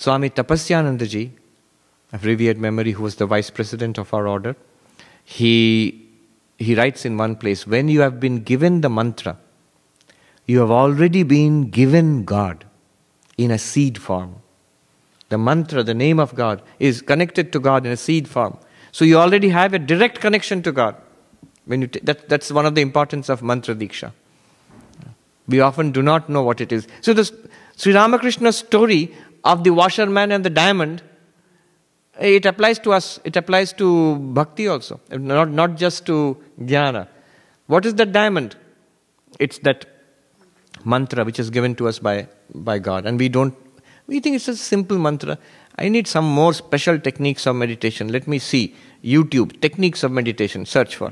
Swami Tapasyanandaji, of revered memory, who was the vice president of our order, he, he writes in one place When you have been given the mantra, you have already been given God in a seed form. The mantra, the name of God, is connected to God in a seed form. So you already have a direct connection to God. When you t- that, that's one of the importance of mantra diksha. We often do not know what it is. So the Sri Ramakrishna story of the washerman and the diamond, it applies to us, it applies to bhakti also, not, not just to jnana. What is that diamond? It's that mantra which is given to us by, by God, and we don't, we think it's a simple mantra. I need some more special techniques of meditation. Let me see. YouTube, techniques of meditation, search for.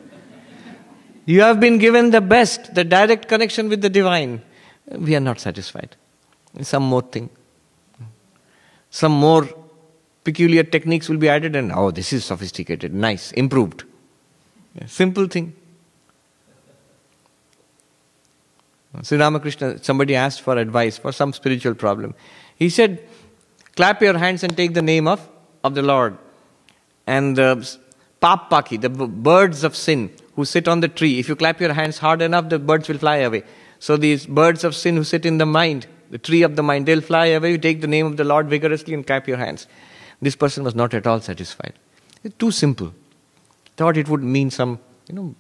you have been given the best, the direct connection with the divine. We are not satisfied. Some more thing some more peculiar techniques will be added, and oh, this is sophisticated, nice, improved. Simple thing. Sri Ramakrishna, somebody asked for advice for some spiritual problem. He said, Clap your hands and take the name of, of the Lord. And the uh, papaki, the birds of sin who sit on the tree, if you clap your hands hard enough, the birds will fly away. So these birds of sin who sit in the mind, the tree of the mind, they'll fly away. You take the name of the Lord vigorously and clap your hands. This person was not at all satisfied. It's too simple. Thought it would mean some, you know,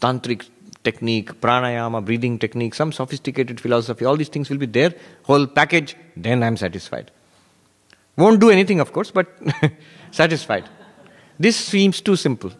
tantric technique, pranayama, breathing technique, some sophisticated philosophy. All these things will be there, whole package. Then I'm satisfied. Won't do anything, of course, but satisfied. This seems too simple.